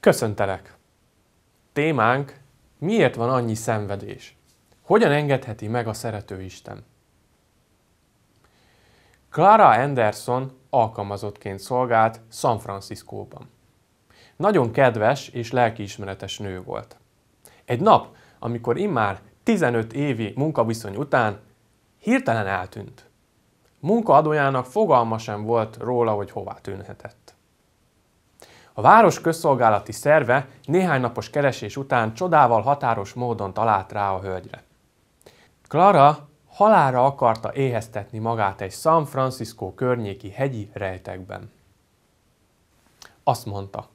Köszöntelek! Témánk Miért van annyi szenvedés? Hogyan engedheti meg a szerető Isten? Clara Anderson alkalmazottként szolgált San Franciscóban. Nagyon kedves és lelkiismeretes nő volt. Egy nap, amikor immár 15 évi munkaviszony után hirtelen eltűnt. Munkaadójának fogalma sem volt róla, hogy hová tűnhetett. A város közszolgálati szerve néhány napos keresés után csodával határos módon talált rá a hölgyre. Clara halára akarta éheztetni magát egy San Francisco környéki hegyi rejtekben. Azt mondta,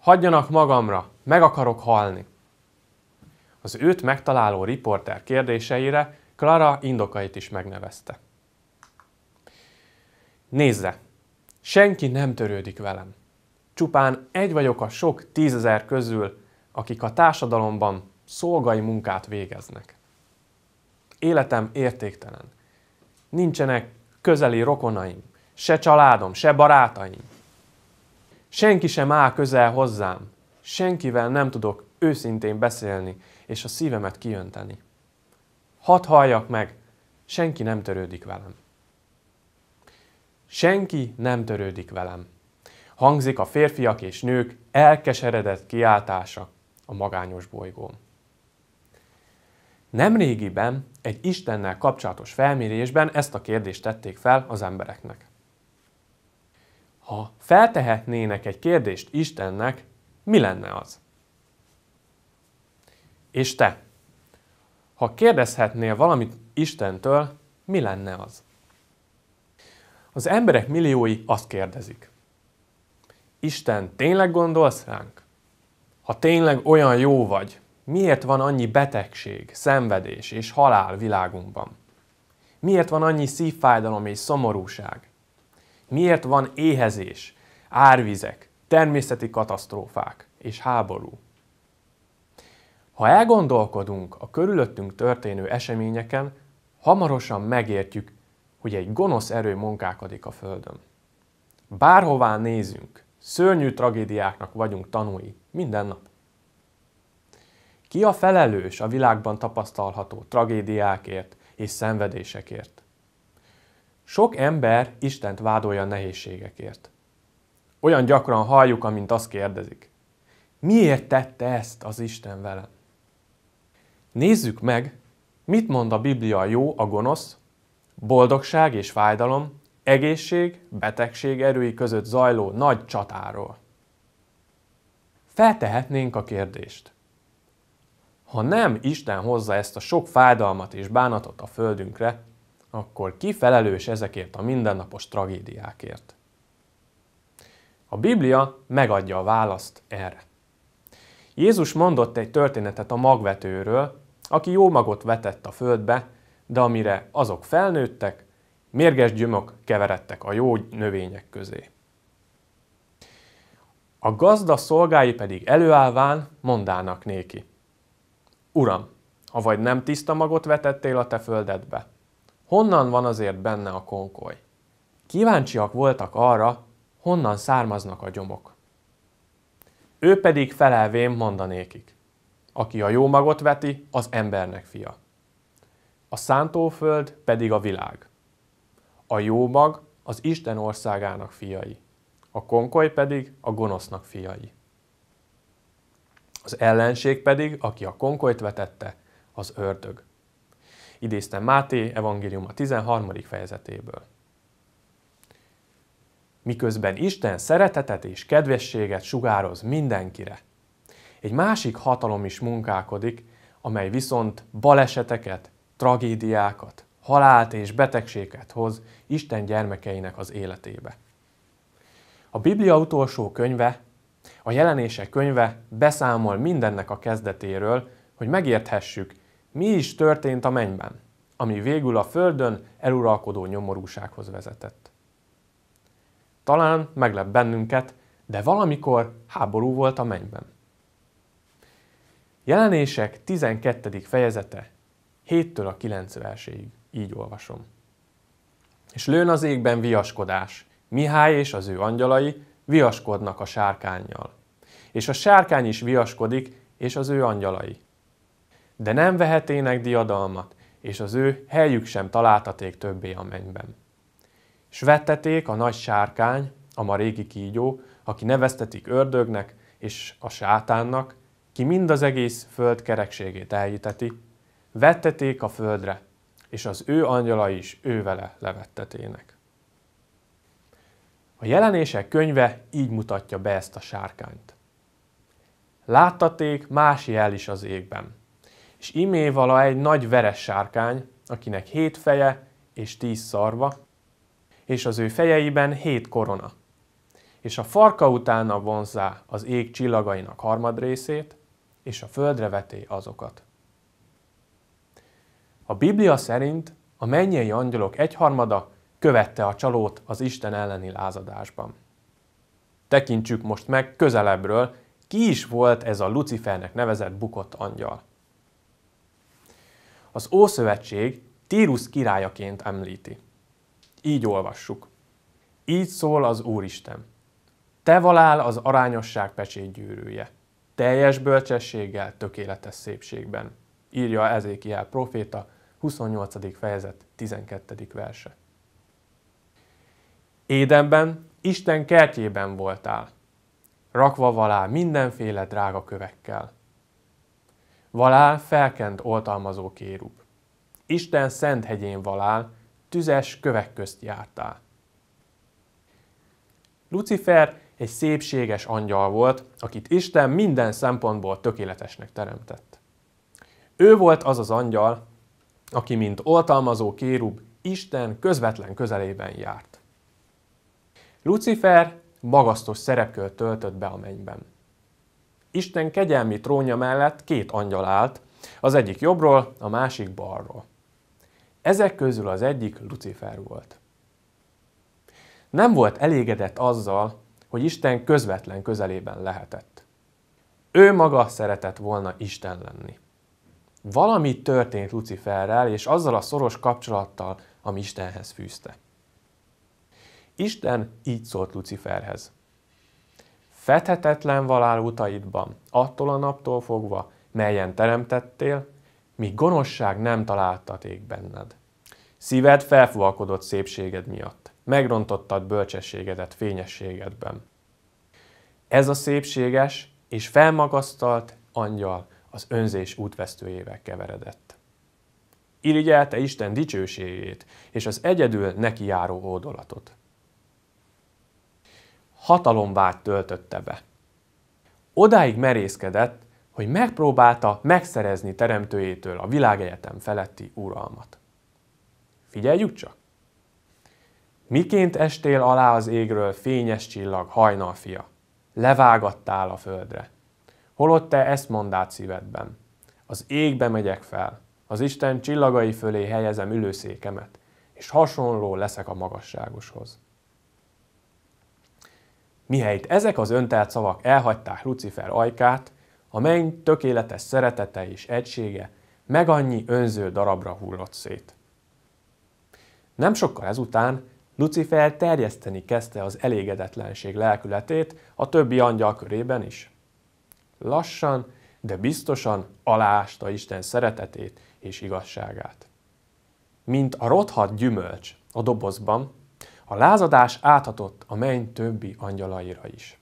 hagyjanak magamra, meg akarok halni. Az őt megtaláló riporter kérdéseire Clara indokait is megnevezte. Nézze, senki nem törődik velem. Csupán egy vagyok a sok tízezer közül, akik a társadalomban szolgai munkát végeznek. Életem értéktelen. Nincsenek közeli rokonaim, se családom, se barátaim. Senki sem áll közel hozzám, senkivel nem tudok őszintén beszélni és a szívemet kiönteni. Hadd halljak meg, senki nem törődik velem. Senki nem törődik velem hangzik a férfiak és nők elkeseredett kiáltása a magányos bolygón. Nemrégiben egy Istennel kapcsolatos felmérésben ezt a kérdést tették fel az embereknek. Ha feltehetnének egy kérdést Istennek, mi lenne az? És te, ha kérdezhetnél valamit Istentől, mi lenne az? Az emberek milliói azt kérdezik. Isten, tényleg gondolsz ránk? Ha tényleg olyan jó vagy, miért van annyi betegség, szenvedés és halál világunkban? Miért van annyi szívfájdalom és szomorúság? Miért van éhezés, árvizek, természeti katasztrófák és háború? Ha elgondolkodunk a körülöttünk történő eseményeken, hamarosan megértjük, hogy egy gonosz erő munkálkodik a Földön. Bárhová nézünk, Szörnyű tragédiáknak vagyunk tanúi minden nap. Ki a felelős a világban tapasztalható tragédiákért és szenvedésekért? Sok ember Istent vádolja nehézségekért. Olyan gyakran halljuk, amint azt kérdezik. Miért tette ezt az Isten velem? Nézzük meg, mit mond a Biblia jó a gonosz, boldogság és fájdalom, egészség, betegség erői között zajló nagy csatáról. Feltehetnénk a kérdést. Ha nem Isten hozza ezt a sok fájdalmat és bánatot a földünkre, akkor ki felelős ezekért a mindennapos tragédiákért? A Biblia megadja a választ erre. Jézus mondott egy történetet a magvetőről, aki jó magot vetett a földbe, de amire azok felnőttek, Mérges gyümök keveredtek a jó növények közé. A gazda szolgái pedig előállván mondának néki. Uram, ha vagy nem tiszta magot vetettél a te földedbe, honnan van azért benne a konkoly? Kíváncsiak voltak arra, honnan származnak a gyomok. Ő pedig felelvén mondanékik. Aki a jó magot veti, az embernek fia. A szántóföld pedig a világ. A jó mag az Isten országának fiai, a konkoly pedig a gonosznak fiai. Az ellenség pedig, aki a konkolyt vetette, az ördög. Idéztem Máté evangélium a 13. fejezetéből. Miközben Isten szeretetet és kedvességet sugároz mindenkire. Egy másik hatalom is munkálkodik, amely viszont baleseteket, tragédiákat, halált és betegséget hoz Isten gyermekeinek az életébe. A Biblia utolsó könyve, a jelenések könyve beszámol mindennek a kezdetéről, hogy megérthessük, mi is történt a mennyben, ami végül a földön eluralkodó nyomorúsághoz vezetett. Talán meglep bennünket, de valamikor háború volt a mennyben. Jelenések 12. fejezete 7-től a 9 verséig így olvasom. És lőn az égben viaskodás. Mihály és az ő angyalai viaskodnak a sárkányjal. És a sárkány is viaskodik, és az ő angyalai. De nem vehetének diadalmat, és az ő helyük sem találtaték többé a mennyben. S vetteték a nagy sárkány, a ma régi kígyó, aki neveztetik ördögnek és a sátánnak, ki mind az egész föld kerekségét elhiteti, vetteték a földre, és az ő angyala is ő vele levettetének. A jelenések könyve így mutatja be ezt a sárkányt. Láttaték más jel is az égben, és imé vala egy nagy veres sárkány, akinek hét feje és tíz szarva, és az ő fejeiben hét korona. És a farka utána vonzá az ég csillagainak harmad részét, és a földre veté azokat. A Biblia szerint a mennyei angyalok egyharmada követte a csalót az Isten elleni lázadásban. Tekintsük most meg közelebbről, ki is volt ez a Lucifernek nevezett bukott angyal. Az Ószövetség Tírus királyaként említi. Így olvassuk. Így szól az Úristen. Te valál az arányosság gyűrűje, teljes bölcsességgel, tökéletes szépségben írja Ezékiel proféta, 28. fejezet, 12. verse. Édenben, Isten kertjében voltál, rakva valá mindenféle drága kövekkel. Valál felkent oltalmazó kérub. Isten szent hegyén valál, tüzes kövek közt jártál. Lucifer egy szépséges angyal volt, akit Isten minden szempontból tökéletesnek teremtett. Ő volt az az angyal, aki mint oltalmazó kérub Isten közvetlen közelében járt. Lucifer magasztos szerepkört töltött be a mennyben. Isten kegyelmi trónja mellett két angyal állt, az egyik jobbról, a másik balról. Ezek közül az egyik Lucifer volt. Nem volt elégedett azzal, hogy Isten közvetlen közelében lehetett. Ő maga szeretett volna Isten lenni valami történt Luciferrel és azzal a szoros kapcsolattal, ami Istenhez fűzte. Isten így szólt Luciferhez. Fethetetlen valál utaidban, attól a naptól fogva, melyen teremtettél, míg gonoszság nem találtaték benned. Szíved felfúvalkodott szépséged miatt, megrontottad bölcsességedet fényességedben. Ez a szépséges és felmagasztalt angyal az önzés útvesztőjével keveredett. Irigyelte Isten dicsőségét és az egyedül neki járó hódolatot. Hatalombát töltötte be. Odáig merészkedett, hogy megpróbálta megszerezni teremtőjétől a világegyetem feletti uralmat. Figyeljük csak! Miként estél alá az égről fényes csillag hajnalfia? Levágattál a földre. Holott te ezt mondád szívedben. Az égbe megyek fel, az Isten csillagai fölé helyezem ülőszékemet, és hasonló leszek a magasságoshoz. Mihelyt ezek az öntelt szavak elhagyták Lucifer ajkát, a menny tökéletes szeretete és egysége meg annyi önző darabra hullott szét. Nem sokkal ezután Lucifer terjeszteni kezdte az elégedetlenség lelkületét a többi angyal körében is lassan, de biztosan alásta Isten szeretetét és igazságát. Mint a rothadt gyümölcs a dobozban, a lázadás áthatott a menny többi angyalaira is.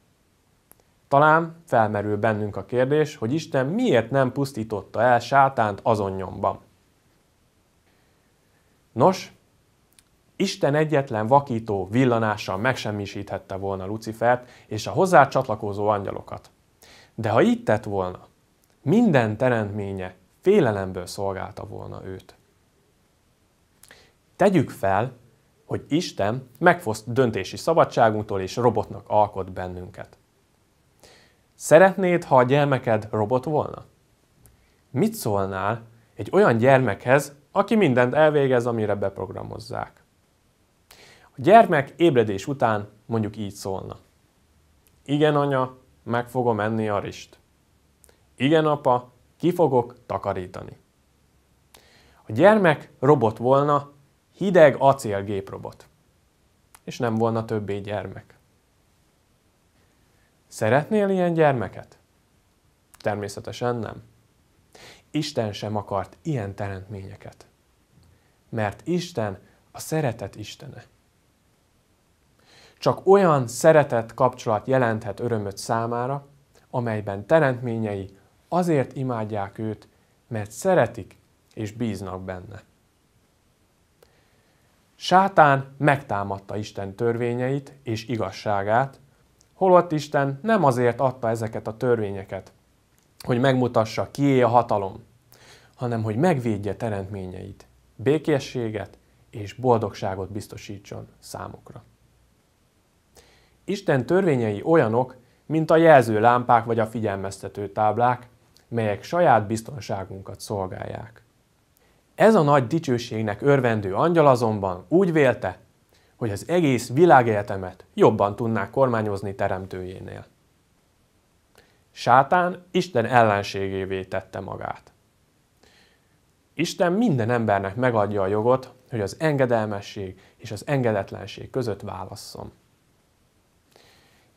Talán felmerül bennünk a kérdés, hogy Isten miért nem pusztította el sátánt azon nyomban. Nos, Isten egyetlen vakító villanással megsemmisíthette volna Lucifert és a hozzá csatlakozó angyalokat. De ha így tett volna, minden teremtménye félelemből szolgálta volna őt. Tegyük fel, hogy Isten megfoszt döntési szabadságunktól és robotnak alkot bennünket. Szeretnéd, ha a gyermeked robot volna? Mit szólnál egy olyan gyermekhez, aki mindent elvégez, amire beprogramozzák? A gyermek ébredés után mondjuk így szólna. Igen, anya, meg fogom enni a rist. Igen, apa, ki fogok takarítani. A gyermek robot volna, hideg acélgéprobot. És nem volna többé gyermek. Szeretnél ilyen gyermeket? Természetesen nem. Isten sem akart ilyen teremtményeket. Mert Isten a szeretet Istene. Csak olyan szeretett kapcsolat jelenthet örömöt számára, amelyben teremtményei azért imádják őt, mert szeretik és bíznak benne. Sátán megtámadta Isten törvényeit és igazságát, holott Isten nem azért adta ezeket a törvényeket, hogy megmutassa kié a hatalom, hanem hogy megvédje teremtményeit, békességet és boldogságot biztosítson számukra. Isten törvényei olyanok, mint a jelző lámpák vagy a figyelmeztető táblák, melyek saját biztonságunkat szolgálják. Ez a nagy dicsőségnek örvendő angyal azonban úgy vélte, hogy az egész világéletemet jobban tudná kormányozni teremtőjénél. Sátán Isten ellenségévé tette magát. Isten minden embernek megadja a jogot, hogy az engedelmesség és az engedetlenség között válasszon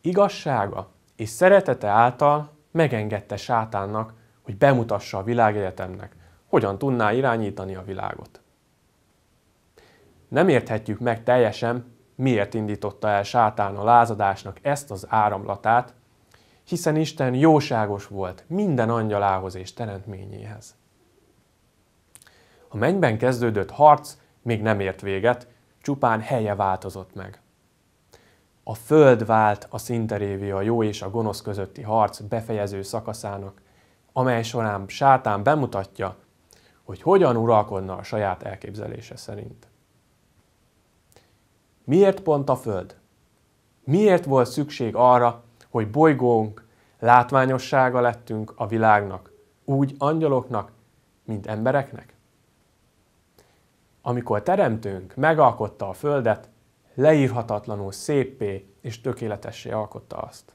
igazsága és szeretete által megengedte sátánnak, hogy bemutassa a világegyetemnek, hogyan tudná irányítani a világot. Nem érthetjük meg teljesen, miért indította el sátán a lázadásnak ezt az áramlatát, hiszen Isten jóságos volt minden angyalához és teremtményéhez. A mennyben kezdődött harc még nem ért véget, csupán helye változott meg. A föld vált a a jó és a gonosz közötti harc befejező szakaszának, amely során sátán bemutatja, hogy hogyan uralkodna a saját elképzelése szerint. Miért pont a Föld? Miért volt szükség arra, hogy bolygónk látványossága lettünk a világnak, úgy angyaloknak, mint embereknek? Amikor teremtőnk megalkotta a Földet, leírhatatlanul széppé és tökéletessé alkotta azt.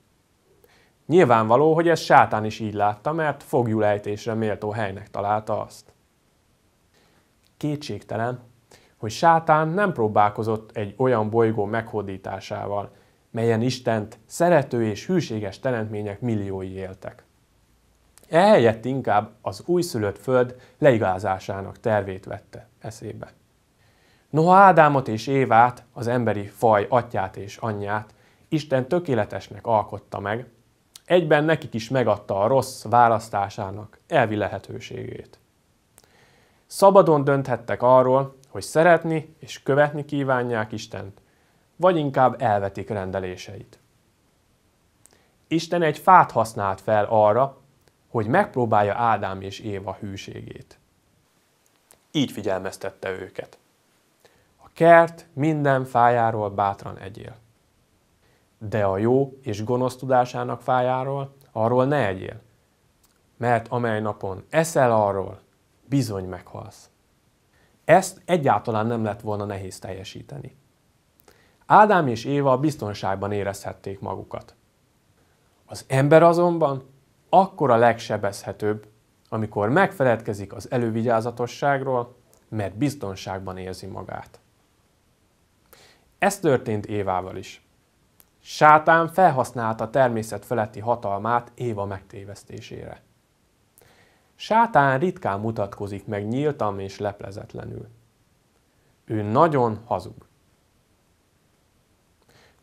Nyilvánvaló, hogy ez sátán is így látta, mert fogjulejtésre méltó helynek találta azt. Kétségtelen, hogy sátán nem próbálkozott egy olyan bolygó meghódításával, melyen Istent szerető és hűséges teremtmények milliói éltek. Ehelyett inkább az újszülött föld leigázásának tervét vette eszébe. Noha Ádámot és Évát, az emberi faj atyát és anyját, Isten tökéletesnek alkotta meg, egyben nekik is megadta a rossz választásának elvi lehetőségét. Szabadon dönthettek arról, hogy szeretni és követni kívánják Istent, vagy inkább elvetik rendeléseit. Isten egy fát használt fel arra, hogy megpróbálja Ádám és Éva hűségét. Így figyelmeztette őket. Kert minden fájáról bátran egyél. De a jó és gonosz tudásának fájáról, arról ne egyél. Mert amely napon eszel arról, bizony meghalsz. Ezt egyáltalán nem lett volna nehéz teljesíteni. Ádám és Éva biztonságban érezhették magukat. Az ember azonban akkor a legsebezhetőbb, amikor megfeledkezik az elővigyázatosságról, mert biztonságban érzi magát. Ez történt Évával is. Sátán felhasználta természet feletti hatalmát Éva megtévesztésére. Sátán ritkán mutatkozik meg nyíltan és leplezetlenül. Ő nagyon hazug.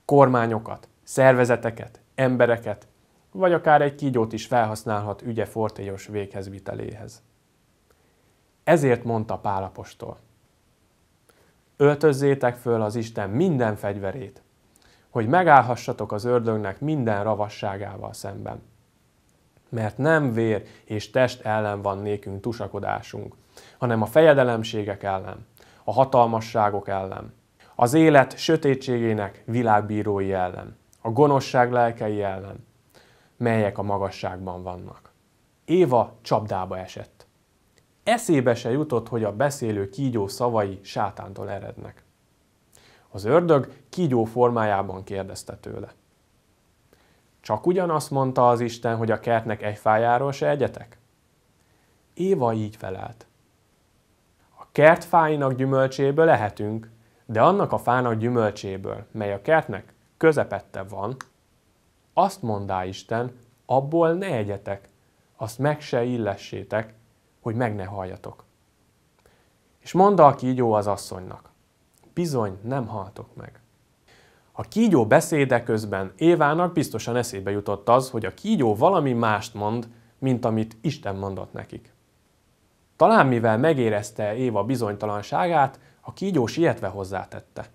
Kormányokat, szervezeteket, embereket, vagy akár egy kígyót is felhasználhat ügye fortélyos véghezviteléhez. Ezért mondta Pálapostól. Öltözzétek föl az Isten minden fegyverét, hogy megállhassatok az ördögnek minden ravasságával szemben. Mert nem vér és test ellen van nékünk tusakodásunk, hanem a fejedelemségek ellen, a hatalmasságok ellen, az élet sötétségének világbírói ellen, a gonoszság lelkei ellen, melyek a magasságban vannak. Éva csapdába esett. Eszébe se jutott, hogy a beszélő kígyó szavai sátántól erednek. Az ördög kígyó formájában kérdezte tőle. Csak ugyanazt mondta az Isten, hogy a kertnek egy fájáról se egyetek? Éva így felelt. A kert fáinak gyümölcséből lehetünk, de annak a fának gyümölcséből, mely a kertnek közepette van, azt mondá Isten, abból ne egyetek, azt meg se illessétek, hogy meg ne halljatok. És mondd a kígyó az asszonynak, bizony nem haltok meg. A kígyó beszéde közben Évának biztosan eszébe jutott az, hogy a kígyó valami mást mond, mint amit Isten mondott nekik. Talán mivel megérezte Éva bizonytalanságát, a kígyó sietve hozzátette.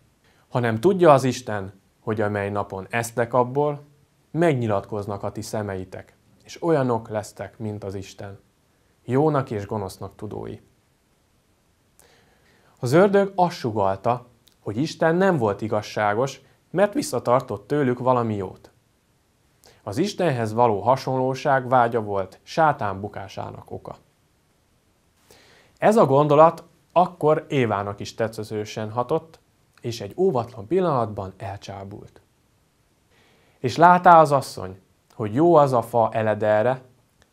Hanem tudja az Isten, hogy amely napon esztek abból, megnyilatkoznak a ti szemeitek, és olyanok lesztek, mint az Isten jónak és gonosznak tudói. Az ördög azt sugalta, hogy Isten nem volt igazságos, mert visszatartott tőlük valami jót. Az Istenhez való hasonlóság vágya volt sátán bukásának oka. Ez a gondolat akkor Évának is tetszősen hatott, és egy óvatlan pillanatban elcsábult. És látá az asszony, hogy jó az a fa eledelre,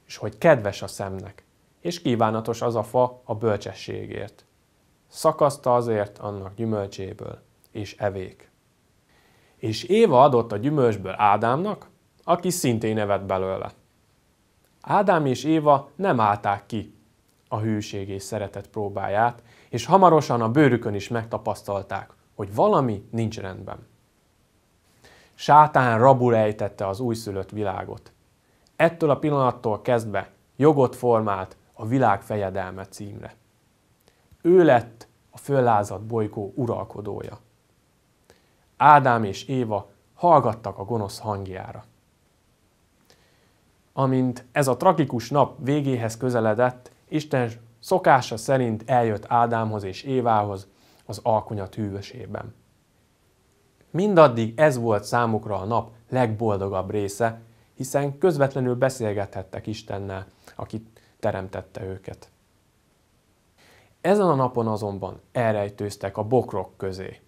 és hogy kedves a szemnek és kívánatos az a fa a bölcsességért. Szakaszta azért annak gyümölcséből, és evék. És Éva adott a gyümölcsből Ádámnak, aki szintén evett belőle. Ádám és Éva nem állták ki a hűség és szeretet próbáját, és hamarosan a bőrükön is megtapasztalták, hogy valami nincs rendben. Sátán rabul ejtette az újszülött világot. Ettől a pillanattól kezdve jogot formált a világ fejedelme címre. Ő lett a föllázat bolygó uralkodója. Ádám és Éva hallgattak a gonosz hangjára. Amint ez a tragikus nap végéhez közeledett, Isten szokása szerint eljött Ádámhoz és Évához az alkonyat hűvösében. Mindaddig ez volt számukra a nap legboldogabb része, hiszen közvetlenül beszélgethettek Istennel, akit teremtette őket. Ezen a napon azonban elrejtőztek a bokrok közé.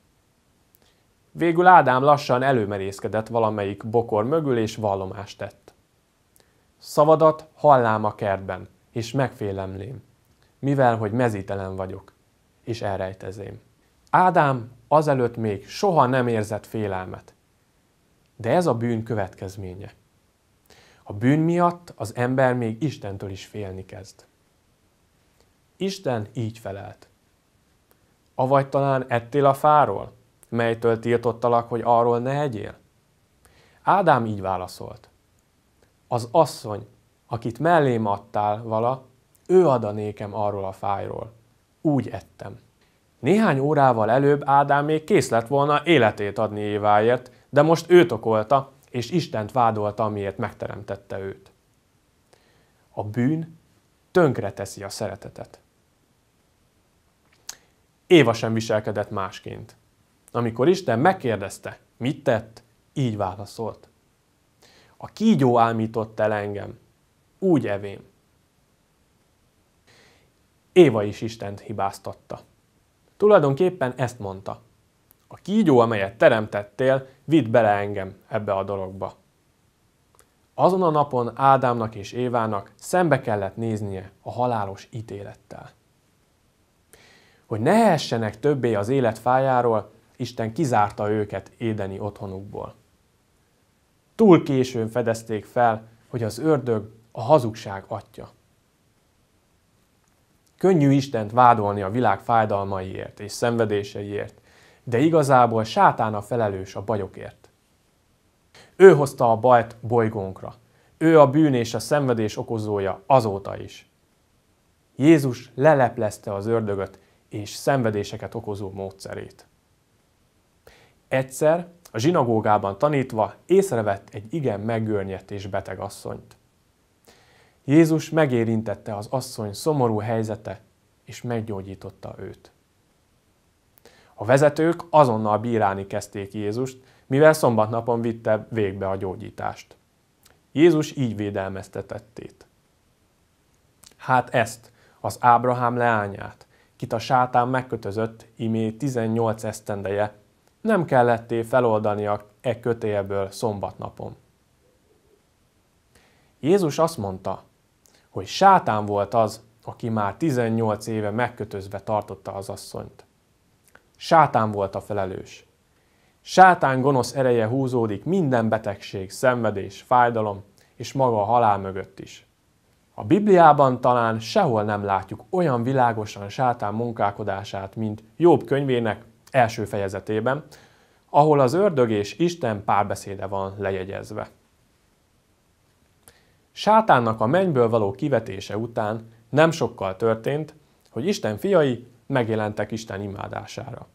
Végül Ádám lassan előmerészkedett valamelyik bokor mögül és vallomást tett. Szavadat hallám a kertben, és megfélemlém, mivel hogy mezítelen vagyok, és elrejtezém. Ádám azelőtt még soha nem érzett félelmet, de ez a bűn következménye. A bűn miatt az ember még Istentől is félni kezd. Isten így felelt. Avagy talán ettél a fáról, melytől tiltottalak, hogy arról ne egyél? Ádám így válaszolt. Az asszony, akit mellém adtál vala, ő ad a nékem arról a fájról. Úgy ettem. Néhány órával előbb Ádám még kész lett volna életét adni Éváért, de most őt okolta, és Istent vádolta, amiért megteremtette őt. A bűn tönkreteszi a szeretetet. Éva sem viselkedett másként. Amikor Isten megkérdezte, mit tett, így válaszolt. A kígyó álmított el engem, úgy evém. Éva is Istent hibáztatta. Tulajdonképpen ezt mondta. A kígyó, amelyet teremtettél, vidd bele engem ebbe a dologba. Azon a napon Ádámnak és Évának szembe kellett néznie a halálos ítélettel. Hogy ne hessenek többé az élet fájáról, Isten kizárta őket édeni otthonukból. Túl későn fedezték fel, hogy az ördög a hazugság atya. Könnyű Istent vádolni a világ fájdalmaiért és szenvedéseiért, de igazából sátán a felelős a bajokért. Ő hozta a bajt bolygónkra. Ő a bűn és a szenvedés okozója azóta is. Jézus leleplezte az ördögöt és szenvedéseket okozó módszerét. Egyszer a zsinagógában tanítva észrevett egy igen meggörnyedt és beteg asszonyt. Jézus megérintette az asszony szomorú helyzete, és meggyógyította őt. A vezetők azonnal bírálni kezdték Jézust, mivel szombatnapon vitte végbe a gyógyítást. Jézus így védelmeztetettét. Hát ezt, az Ábrahám leányát, kit a sátán megkötözött imé 18 esztendeje, nem kelletté feloldania e kötélből szombatnapon. Jézus azt mondta, hogy sátán volt az, aki már 18 éve megkötözve tartotta az asszonyt. Sátán volt a felelős. Sátán gonosz ereje húzódik minden betegség, szenvedés, fájdalom és maga a halál mögött is. A Bibliában talán sehol nem látjuk olyan világosan sátán munkálkodását, mint Jobb könyvének első fejezetében, ahol az ördög és Isten párbeszéde van lejegyezve. Sátánnak a mennyből való kivetése után nem sokkal történt, hogy Isten fiai megjelentek Isten imádására.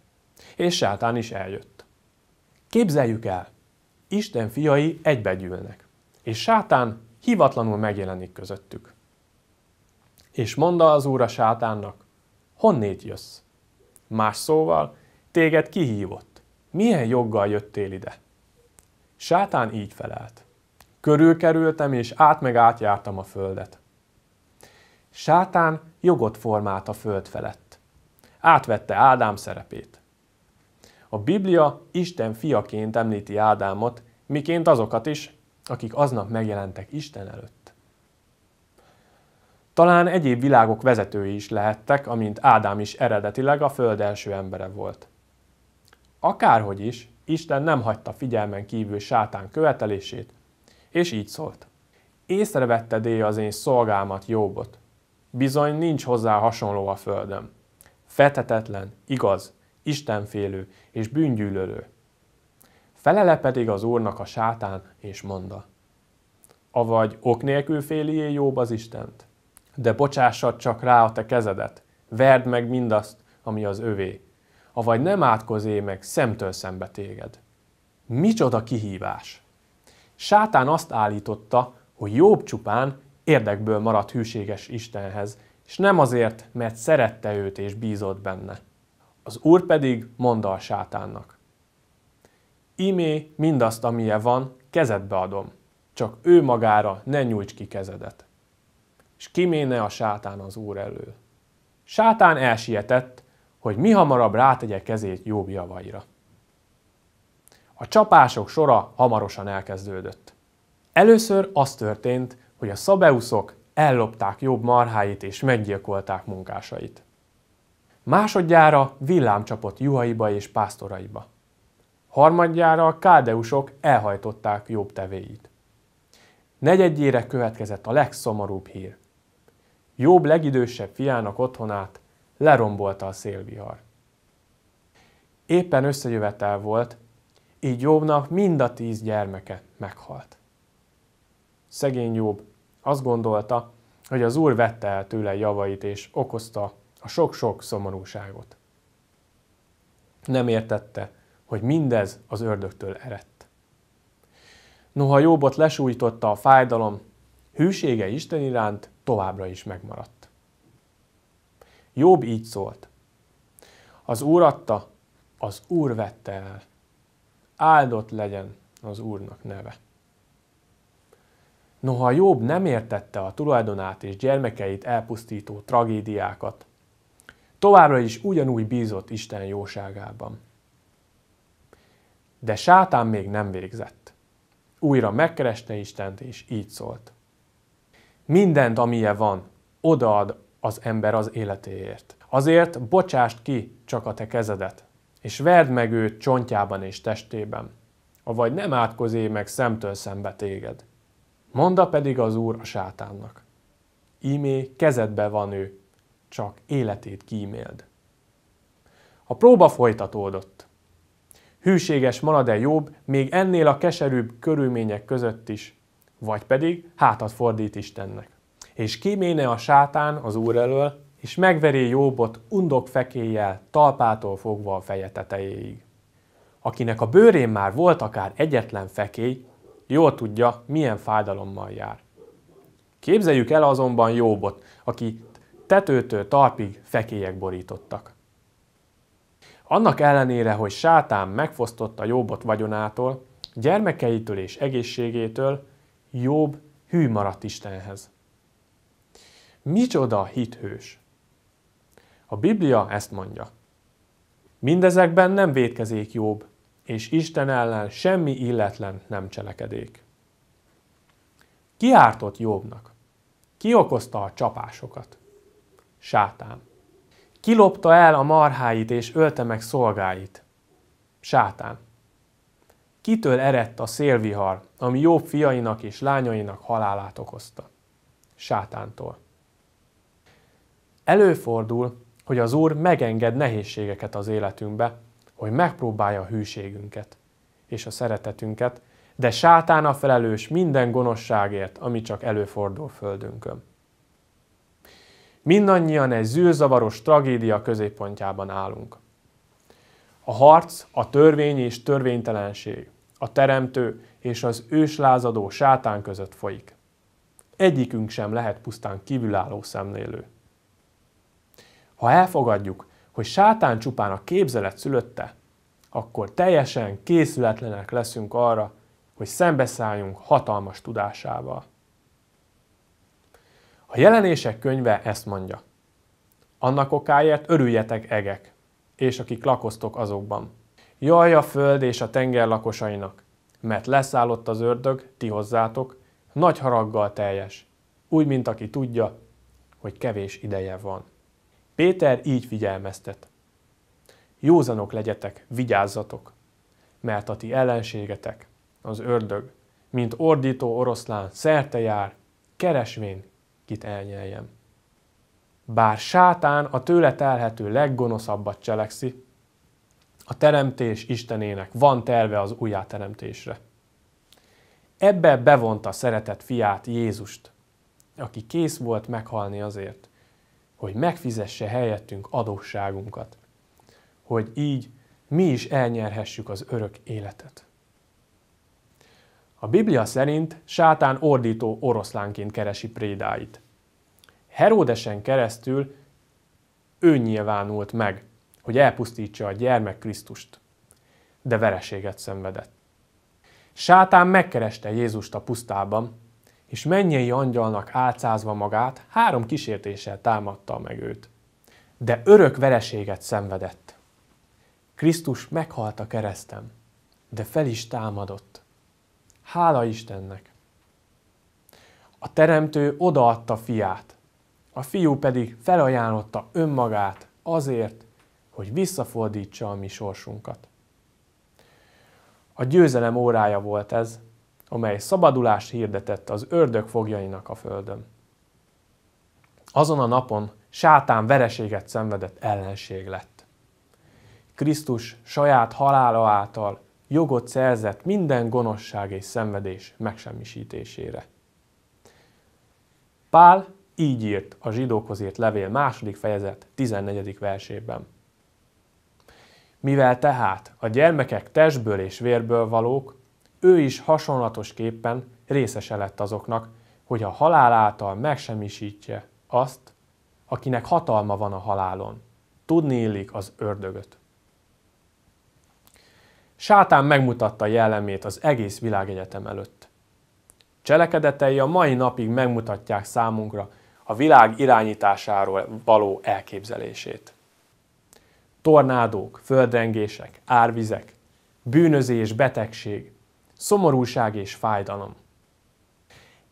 És sátán is eljött. Képzeljük el, Isten fiai egybegyűlnek, és sátán hivatlanul megjelenik közöttük. És mondta az úr a sátánnak, honnét jössz? Más szóval, téged kihívott. Milyen joggal jöttél ide? Sátán így felelt. Körülkerültem, és át meg átjártam a földet. Sátán jogot formált a föld felett. Átvette Ádám szerepét. A Biblia Isten fiaként említi Ádámot, miként azokat is, akik aznap megjelentek Isten előtt. Talán egyéb világok vezetői is lehettek, amint Ádám is eredetileg a föld első embere volt. Akárhogy is, Isten nem hagyta figyelmen kívül sátán követelését, és így szólt. Észrevette éj az én szolgámat, Jobbot. Bizony nincs hozzá hasonló a földön fethetetlen, igaz, istenfélő és bűngyűlölő. Felele pedig az Úrnak a sátán, és monda. Avagy ok nélkül félié jobb az Istent, de bocsássad csak rá a te kezedet, verd meg mindazt, ami az övé, avagy nem átkozé meg szemtől szembe téged. Micsoda kihívás! Sátán azt állította, hogy jobb csupán érdekből maradt hűséges Istenhez, és nem azért, mert szerette őt és bízott benne. Az Úr pedig mondta a sátánnak. Imé mindazt, amilyen van, kezedbe adom, csak ő magára ne nyújts ki kezedet. És kiméne a sátán az Úr elől. Sátán elsietett, hogy mi hamarabb rátegye kezét jobb javaira. A csapások sora hamarosan elkezdődött. Először az történt, hogy a szabeuszok ellopták jobb marháit és meggyilkolták munkásait. Másodjára villám csapott juhaiba és pásztoraiba. Harmadjára a kádeusok elhajtották jobb tevéit. Negyedjére következett a legszomorúbb hír. Jobb legidősebb fiának otthonát lerombolta a szélvihar. Éppen összejövetel volt, így Jobbnak mind a tíz gyermeke meghalt. Szegény Jobb azt gondolta, hogy az úr vette el tőle javait, és okozta a sok-sok szomorúságot. Nem értette, hogy mindez az ördögtől erett. Noha Jóbot lesújtotta a fájdalom, hűsége Isten iránt továbbra is megmaradt. Jobb így szólt. Az Úr adta, az Úr vette el. Áldott legyen az Úrnak neve. Noha Jobb nem értette a tulajdonát és gyermekeit elpusztító tragédiákat, továbbra is ugyanúgy bízott Isten jóságában. De sátán még nem végzett. Újra megkereste Istent, és így szólt. Mindent, amilye van, odaad az ember az életéért. Azért bocsást ki csak a te kezedet, és verd meg őt csontjában és testében, avagy nem átkozé meg szemtől szembe téged. Monda pedig az Úr a sátánnak. Ímé kezedbe van ő, csak életét kíméld. A próba folytatódott. Hűséges marad-e jobb, még ennél a keserűbb körülmények között is, vagy pedig hátat fordít Istennek. És kíméne a sátán az Úr elől, és megveri Jobbot undok fekéjjel, talpától fogva a feje tetejéig. Akinek a bőrén már volt akár egyetlen fekély, jól tudja, milyen fájdalommal jár. Képzeljük el azonban Jóbot, aki tetőtől talpig fekélyek borítottak. Annak ellenére, hogy sátán megfosztotta Jóbot vagyonától, gyermekeitől és egészségétől, Jobb hű maradt Istenhez. Micsoda hithős! A Biblia ezt mondja. Mindezekben nem védkezék Jobb, és Isten ellen semmi illetlen nem cselekedék. Ki ártott Jobbnak? Ki okozta a csapásokat? Sátán. Kilopta el a marháit és ölte meg szolgáit? Sátán. Kitől eredt a szélvihar, ami jobb fiainak és lányainak halálát okozta? Sátántól. Előfordul, hogy az Úr megenged nehézségeket az életünkbe, hogy megpróbálja a hűségünket és a szeretetünket, de sátán a felelős minden gonoszságért, ami csak előfordul földünkön. Mindannyian egy zűrzavaros tragédia középpontjában állunk. A harc, a törvény és törvénytelenség, a teremtő és az őslázadó sátán között folyik. Egyikünk sem lehet pusztán kívülálló szemlélő. Ha elfogadjuk, hogy sátán csupán a képzelet szülötte, akkor teljesen készületlenek leszünk arra, hogy szembeszálljunk hatalmas tudásával. A jelenések könyve ezt mondja. Annak okáért örüljetek egek, és akik lakoztok azokban. Jaj a föld és a tenger lakosainak, mert leszállott az ördög, ti hozzátok, nagy haraggal teljes, úgy, mint aki tudja, hogy kevés ideje van. Péter így figyelmeztet. Józanok legyetek, vigyázzatok, mert a ti ellenségetek, az ördög, mint ordító oroszlán szerte jár, keresvén, kit elnyeljem. Bár sátán a tőle telhető leggonoszabbat cselekszi, a teremtés Istenének van terve az újjáteremtésre. Ebbe bevonta szeretett fiát Jézust, aki kész volt meghalni azért, hogy megfizesse helyettünk adósságunkat, hogy így mi is elnyerhessük az örök életet. A Biblia szerint sátán ordító oroszlánként keresi prédáit. Heródesen keresztül ő nyilvánult meg, hogy elpusztítsa a gyermek Krisztust, de vereséget szenvedett. Sátán megkereste Jézust a pusztában, és mennyei angyalnak álcázva magát, három kísértéssel támadta meg őt. De örök vereséget szenvedett. Krisztus meghalt a keresztem, de fel is támadott. Hála Istennek! A teremtő odaadta fiát, a fiú pedig felajánlotta önmagát azért, hogy visszafordítsa a mi sorsunkat. A győzelem órája volt ez, amely szabadulást hirdetett az ördög fogjainak a földön. Azon a napon sátán vereséget szenvedett ellenség lett. Krisztus saját halála által jogot szerzett minden gonoszság és szenvedés megsemmisítésére. Pál így írt a zsidókhoz írt levél második fejezet 14. versében. Mivel tehát a gyermekek testből és vérből valók, ő is hasonlatosképpen részese lett azoknak, hogy a halál által megsemmisítje azt, akinek hatalma van a halálon. Tudni illik az ördögöt. Sátán megmutatta jellemét az egész világegyetem előtt. Cselekedetei a mai napig megmutatják számunkra a világ irányításáról való elképzelését. Tornádók, földrengések, árvizek, bűnözés, betegség, szomorúság és fájdalom.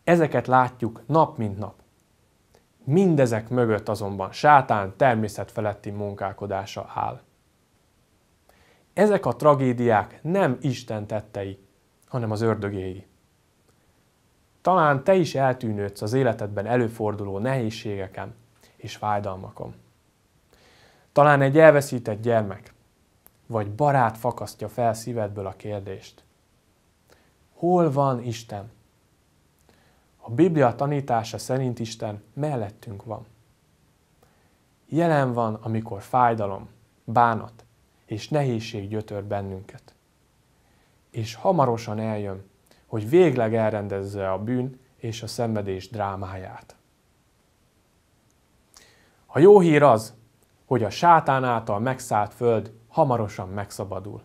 Ezeket látjuk nap mint nap. Mindezek mögött azonban sátán természetfeletti munkálkodása áll. Ezek a tragédiák nem Isten tettei, hanem az ördögéi. Talán te is eltűnődsz az életedben előforduló nehézségeken és fájdalmakon. Talán egy elveszített gyermek, vagy barát fakasztja fel szívedből a kérdést. Hol van Isten? A Biblia tanítása szerint Isten mellettünk van. Jelen van, amikor fájdalom, bánat és nehézség gyötör bennünket. És hamarosan eljön, hogy végleg elrendezze a bűn és a szenvedés drámáját. A jó hír az, hogy a sátán által megszállt föld hamarosan megszabadul.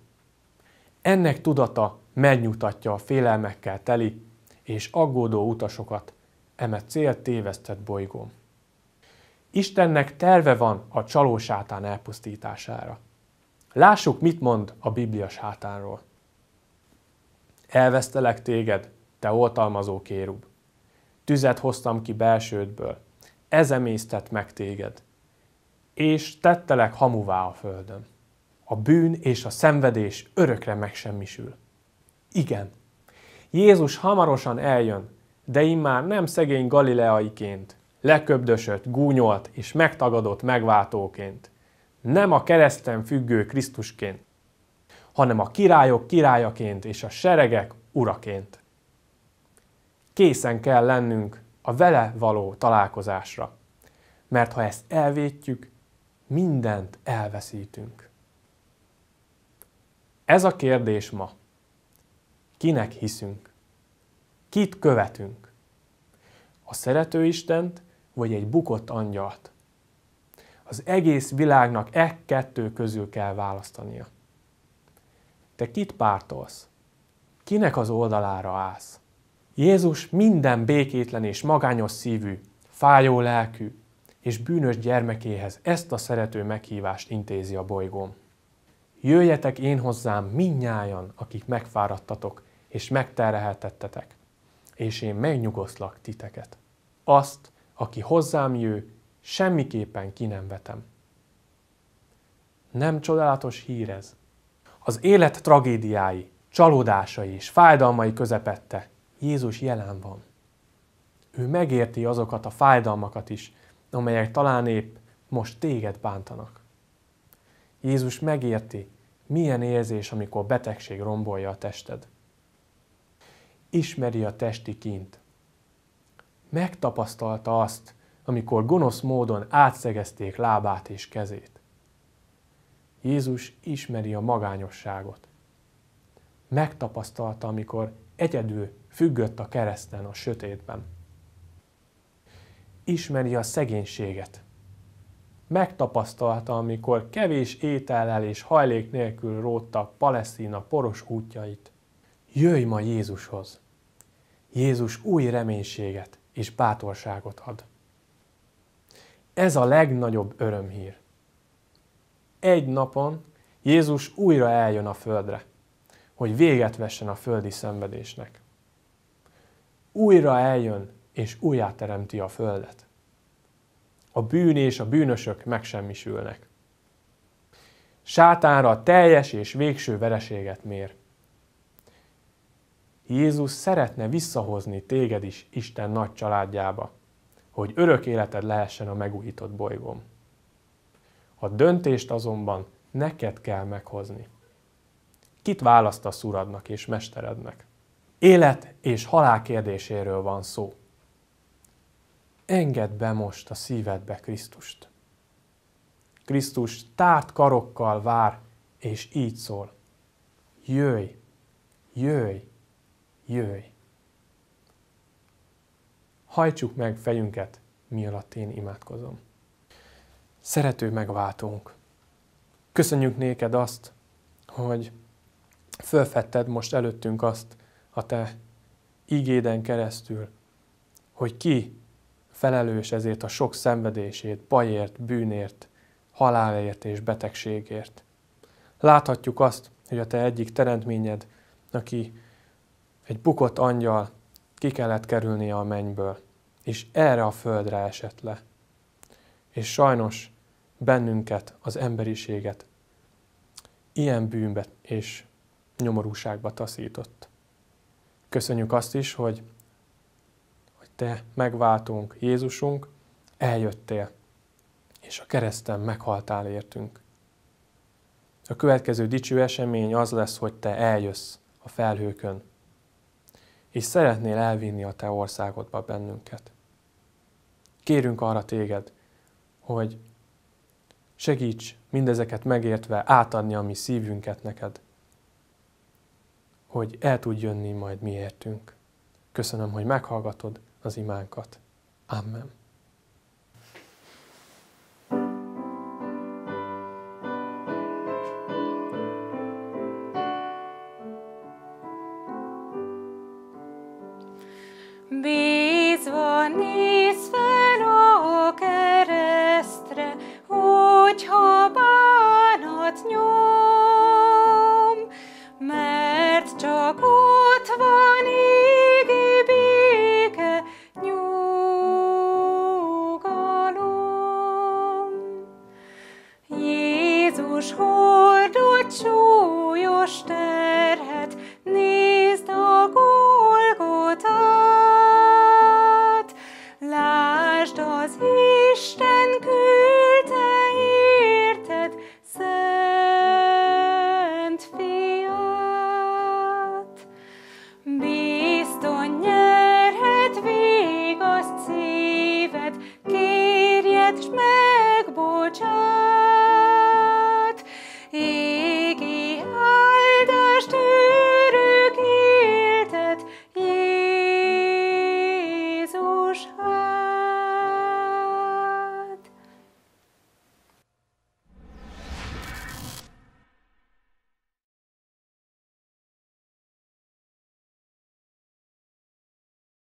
Ennek tudata megnyugtatja a félelmekkel teli és aggódó utasokat eme cél tévesztett bolygón. Istennek terve van a csaló sátán elpusztítására. Lássuk, mit mond a Biblia sátánról. Elvesztelek téged, te oltalmazó kérub. Tüzet hoztam ki belsődből, ez emésztett meg téged. És tettelek hamuvá a földön a bűn és a szenvedés örökre megsemmisül. Igen, Jézus hamarosan eljön, de immár nem szegény galileaiként, leköbdösött, gúnyolt és megtagadott megváltóként. Nem a kereszten függő Krisztusként, hanem a királyok királyaként és a seregek uraként. Készen kell lennünk a vele való találkozásra, mert ha ezt elvétjük, mindent elveszítünk. Ez a kérdés ma. Kinek hiszünk? Kit követünk? A szerető Istent, vagy egy bukott angyalt? Az egész világnak e kettő közül kell választania. Te kit pártolsz? Kinek az oldalára állsz? Jézus minden békétlen és magányos szívű, fájó lelkű és bűnös gyermekéhez ezt a szerető meghívást intézi a bolygón. Jöjjetek én hozzám minnyájan, akik megfáradtatok és megterheltettetek, és én megnyugoszlak titeket. Azt, aki hozzám jő, semmiképpen ki nem vetem. Nem csodálatos hír ez. Az élet tragédiái, csalódásai és fájdalmai közepette Jézus jelen van. Ő megérti azokat a fájdalmakat is, amelyek talán épp most téged bántanak. Jézus megérti, milyen érzés, amikor betegség rombolja a tested. Ismeri a testi kint. Megtapasztalta azt, amikor gonosz módon átszegezték lábát és kezét. Jézus ismeri a magányosságot. Megtapasztalta, amikor egyedül függött a kereszten a sötétben. Ismeri a szegénységet, megtapasztalta, amikor kevés étellel és hajlék nélkül rótta Palesztina poros útjait. Jöjj ma Jézushoz! Jézus új reménységet és bátorságot ad. Ez a legnagyobb örömhír. Egy napon Jézus újra eljön a földre, hogy véget vessen a földi szenvedésnek. Újra eljön és újjáteremti a földet a bűn és a bűnösök megsemmisülnek. Sátánra teljes és végső vereséget mér. Jézus szeretne visszahozni téged is Isten nagy családjába, hogy örök életed lehessen a megújított bolygón. A döntést azonban neked kell meghozni. Kit választasz uradnak és mesterednek? Élet és halál kérdéséről van szó. Engedd be most a szívedbe Krisztust. Krisztus tárt karokkal vár, és így szól. Jöjj, jöjj, jöjj. Hajtsuk meg fejünket, mi alatt én imádkozom. Szerető megváltunk. köszönjük néked azt, hogy fölfetted most előttünk azt a te ígéden keresztül, hogy ki felelős ezért a sok szenvedését, bajért, bűnért, halálért és betegségért. Láthatjuk azt, hogy a te egyik teremtményed, aki egy bukott angyal ki kellett kerülnie a mennyből, és erre a földre esett le. És sajnos bennünket, az emberiséget ilyen bűnbe és nyomorúságba taszított. Köszönjük azt is, hogy te megváltunk Jézusunk, eljöttél, és a kereszten meghaltál értünk. A következő dicső esemény az lesz, hogy te eljössz a felhőkön, és szeretnél elvinni a te országodba bennünket. Kérünk arra téged, hogy segíts mindezeket megértve átadni a mi szívünket neked, hogy el tudj jönni majd mi értünk. Köszönöm, hogy meghallgatod, az imánkat. Amen.